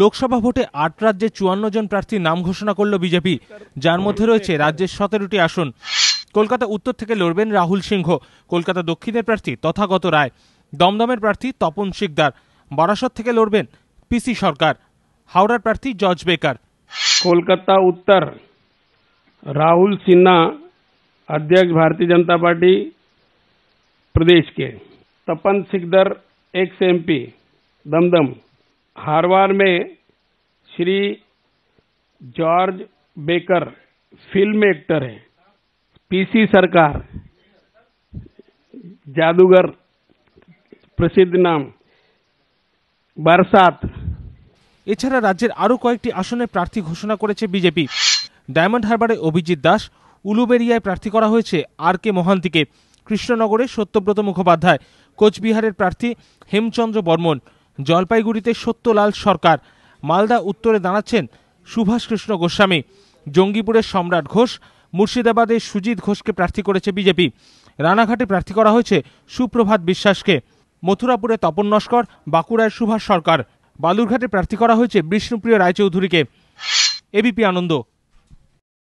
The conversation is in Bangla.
লোকসভা ভোটে আট রাজ্যে চুয়ান্ন জন প্রার্থীর নাম ঘোষণা করল বিজেপি যার মধ্যে রয়েছে রাজ্যের সতেরোটি আসন কলকাতা উত্তর থেকে লড়বেন রাহুল সিংহ কলকাতা দক্ষিণের প্রার্থী তথাগত রায় দমদমের প্রার্থী তপন শিকদার বারাসত থেকে লড়বেন পিসি সরকার হাওড়ার প্রার্থী জজ বেকার কলকাতা উত্তর রাহুল সিনহা অধ্যক্ষ ভারতীয় জনতা পার্টি প্রদেশকে তপন শিকদার এক্স এমপি দমদম हार्वार में Shri George Baker film actor हैं पीसी सरकार जादूगर প্রসিদ্ধ নাম বারসাত এছাড়া রাজ্যের আরও কয়েকটি আসনে প্রার্থী ঘোষণা করেছে বিজেপি ডায়মন্ড হারবারে অভিজিৎ দাস উলুবেরিয়ায় প্রার্থী করা হয়েছে আর কে মহান্তিকে কৃষ্ণনগরে সত্যব্রত মুখোপাধ্যায় কোচবিহারের প্রার্থী হেমচন্দ্র বর্মন জলপাইগুড়িতে সত্যলাল সরকার মালদা উত্তরে দাঁড়াচ্ছেন সুভাষকৃষ্ণ গোস্বামী জঙ্গিপুরের সম্রাট ঘোষ মুর্শিদাবাদে সুজিত ঘোষকে প্রার্থী করেছে বিজেপি রানাঘাটে প্রার্থী করা হয়েছে সুপ্রভাত বিশ্বাসকে মথুরাপুরে তপন নস্কর বাঁকুড়ায় সুভাষ সরকার বালুরঘাটে প্রার্থী করা হয়েছে বিষ্ণুপ্রিয় রায়চৌধুরীকে এবিপি আনন্দ